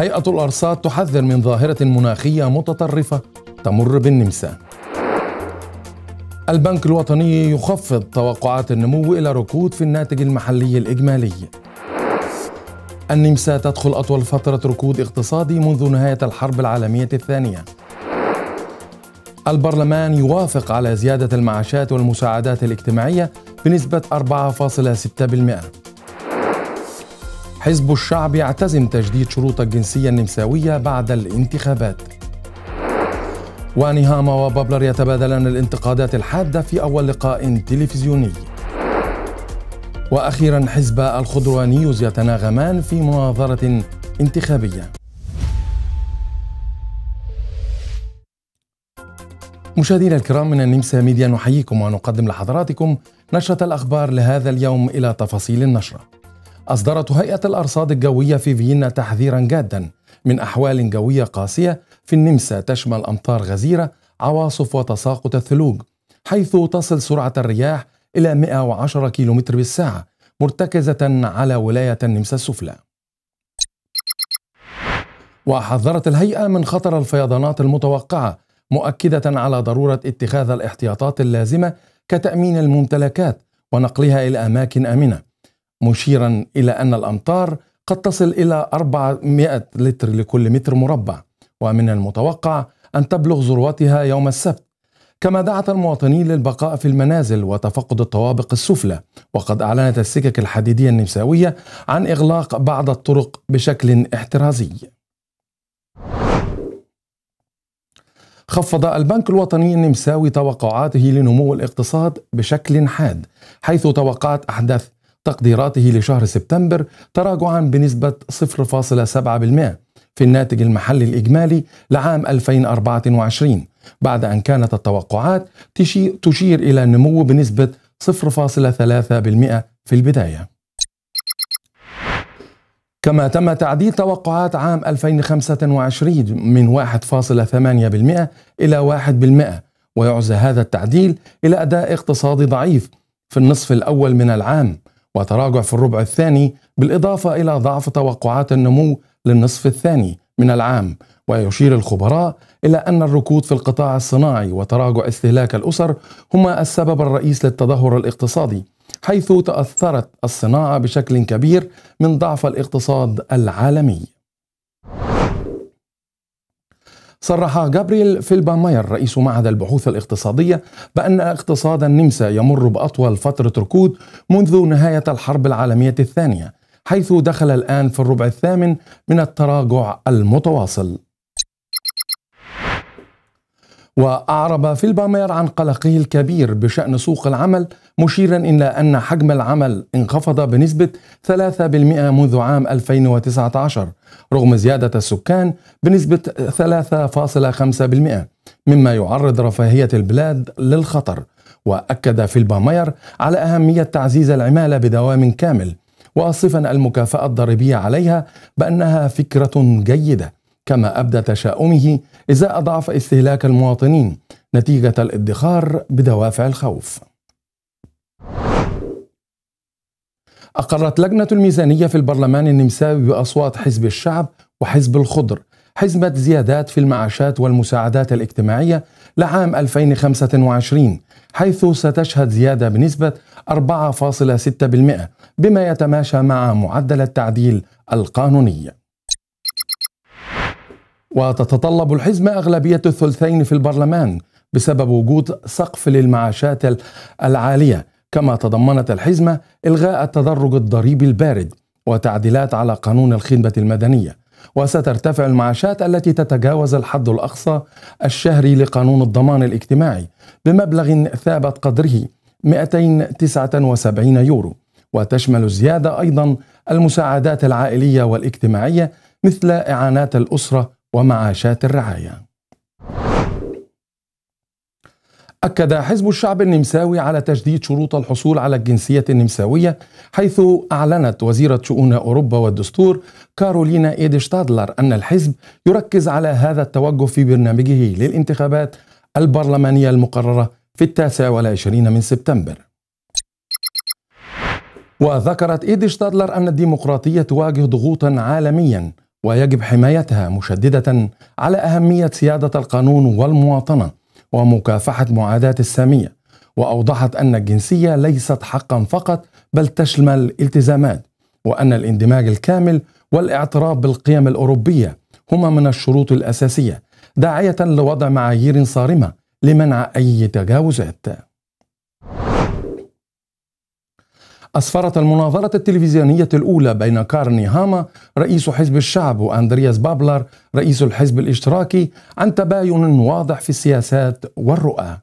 هيئة الأرصاد تحذر من ظاهرة مناخية متطرفة تمر بالنمسا البنك الوطني يخفض توقعات النمو إلى ركود في الناتج المحلي الإجمالي النمسا تدخل أطول فترة ركود اقتصادي منذ نهاية الحرب العالمية الثانية البرلمان يوافق على زيادة المعاشات والمساعدات الاجتماعية بنسبة 4.6% حزب الشعب يعتزم تجديد شروط الجنسية النمساوية بعد الانتخابات ونهاما وبابلر يتبادلان الانتقادات الحادة في أول لقاء تلفزيوني وأخيرا حزب الخضرانيوز يتناغمان في مناظرة انتخابية مشاهدينا الكرام من النمسا ميديا نحييكم ونقدم لحضراتكم نشرة الأخبار لهذا اليوم إلى تفاصيل النشرة أصدرت هيئة الأرصاد الجوية في فيينا تحذيرا جادا من أحوال جوية قاسية في النمسا تشمل أمطار غزيرة عواصف وتساقط الثلوج حيث تصل سرعة الرياح إلى 110 كيلومتر بالساعة مرتكزة على ولاية النمسا السفلى وحذرت الهيئة من خطر الفيضانات المتوقعة مؤكدة على ضرورة اتخاذ الاحتياطات اللازمة كتأمين الممتلكات ونقلها إلى أماكن آمنة مشيرا إلى أن الأمطار قد تصل إلى 400 لتر لكل متر مربع ومن المتوقع أن تبلغ ذروتها يوم السبت كما دعت المواطنين للبقاء في المنازل وتفقد الطوابق السفلى وقد أعلنت السكك الحديدية النمساوية عن إغلاق بعض الطرق بشكل احترازي خفض البنك الوطني النمساوي توقعاته لنمو الاقتصاد بشكل حاد حيث توقعت احداث تقديراته لشهر سبتمبر تراجعا بنسبة 0.7% في الناتج المحلي الإجمالي لعام 2024 بعد أن كانت التوقعات تشير إلى نمو بنسبة 0.3% في البداية كما تم تعديل توقعات عام 2025 من 1.8% إلى 1% ويعزى هذا التعديل إلى أداء اقتصادي ضعيف في النصف الأول من العام وتراجع في الربع الثاني بالإضافة إلى ضعف توقعات النمو للنصف الثاني من العام ويشير الخبراء إلى أن الركود في القطاع الصناعي وتراجع استهلاك الأسر هما السبب الرئيس للتدهور الاقتصادي حيث تأثرت الصناعة بشكل كبير من ضعف الاقتصاد العالمي صرح جابرييل ماير رئيس معهد البحوث الاقتصادية بأن اقتصاد النمسا يمر بأطول فترة ركود منذ نهاية الحرب العالمية الثانية حيث دخل الآن في الربع الثامن من التراجع المتواصل وأعرب فيلبامير عن قلقه الكبير بشأن سوق العمل مشيرا إلى أن حجم العمل انخفض بنسبة 3% منذ عام 2019 رغم زيادة السكان بنسبة 3.5% مما يعرض رفاهية البلاد للخطر وأكد فيلبامير على أهمية تعزيز العمالة بدوام كامل واصفا المكافأة الضريبية عليها بأنها فكرة جيدة كما أبدى تشاؤمه إزاء ضعف استهلاك المواطنين نتيجة الادخار بدوافع الخوف. أقرت لجنة الميزانية في البرلمان النمساوي بأصوات حزب الشعب وحزب الخضر حزمة زيادات في المعاشات والمساعدات الاجتماعية لعام 2025 حيث ستشهد زيادة بنسبة 4.6% بما يتماشى مع معدل التعديل القانوني وتتطلب الحزمة أغلبية الثلثين في البرلمان بسبب وجود سقف للمعاشات العالية كما تضمنت الحزمة إلغاء التدرج الضريبي البارد وتعديلات على قانون الخدمة المدنية وسترتفع المعاشات التي تتجاوز الحد الأقصى الشهري لقانون الضمان الاجتماعي بمبلغ ثابت قدره 279 يورو وتشمل الزيادة أيضا المساعدات العائلية والاجتماعية مثل إعانات الأسرة ومعاشات الرعاية أكد حزب الشعب النمساوي على تجديد شروط الحصول على الجنسية النمساوية حيث أعلنت وزيرة شؤون أوروبا والدستور كارولينا إيدشتادلر أن الحزب يركز على هذا التوجه في برنامجه للانتخابات البرلمانية المقررة في التاسع والعشرين من سبتمبر وذكرت إيدشتادلر أن الديمقراطية تواجه ضغوطا عالميا ويجب حمايتها مشددة على أهمية سيادة القانون والمواطنة ومكافحة معاداة السامية وأوضحت أن الجنسية ليست حقا فقط بل تشمل التزامات وأن الاندماج الكامل والاعتراف بالقيم الأوروبية هما من الشروط الأساسية داعية لوضع معايير صارمة لمنع أي تجاوزات أسفرت المناظرة التلفزيونية الأولى بين كارني هاما رئيس حزب الشعب وأندرياس بابلر رئيس الحزب الاشتراكي عن تباين واضح في السياسات والرؤى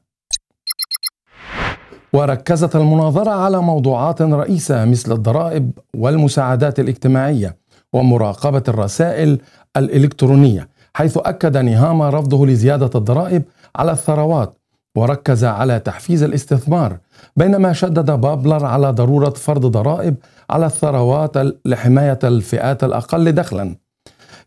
وركزت المناظرة على موضوعات رئيسة مثل الضرائب والمساعدات الاجتماعية ومراقبة الرسائل الإلكترونية حيث أكد نهاما رفضه لزيادة الضرائب على الثروات وركز على تحفيز الاستثمار بينما شدد بابلر على ضروره فرض ضرائب على الثروات لحمايه الفئات الاقل دخلا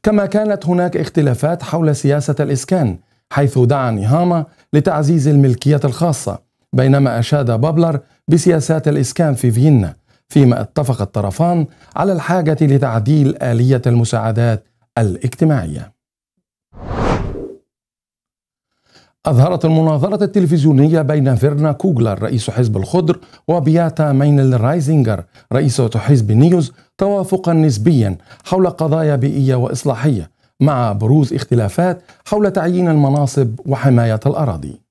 كما كانت هناك اختلافات حول سياسه الاسكان حيث دعا نهاما لتعزيز الملكيه الخاصه بينما اشاد بابلر بسياسات الاسكان في فيينا فيما اتفق الطرفان على الحاجه لتعديل اليه المساعدات الاجتماعيه أظهرت المناظرة التلفزيونية بين فيرنا كوغلر رئيس حزب الخضر وبياتا ماينل رايزنجر رئيسة حزب نيوز توافقا نسبيا حول قضايا بيئية وإصلاحية مع بروز اختلافات حول تعيين المناصب وحماية الأراضي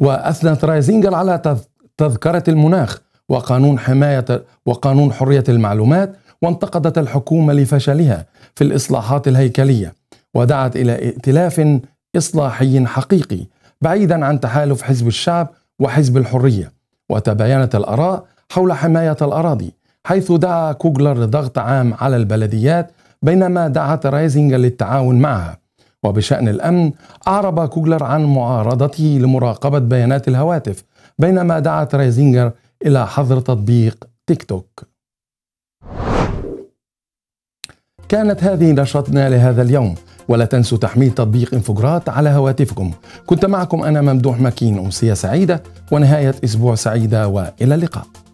وأثنت رايزنجر على تذكرة المناخ وقانون حماية وقانون حرية المعلومات وانتقدت الحكومة لفشلها في الإصلاحات الهيكلية ودعت إلى ائتلاف إصلاحي حقيقي بعيدا عن تحالف حزب الشعب وحزب الحرية وتباينت الآراء حول حماية الأراضي حيث دعا كوغلر لضغط عام على البلديات بينما دعت رايزنج للتعاون معها وبشأن الأمن أعرب كوغلر عن معارضته لمراقبة بيانات الهواتف بينما دعت رايزنجر إلى حظر تطبيق تيك توك كانت هذه نشرتنا لهذا اليوم ولا تنسوا تحميل تطبيق انفجرات على هواتفكم كنت معكم أنا ممدوح مكين أمسية سعيدة ونهاية أسبوع سعيدة وإلى اللقاء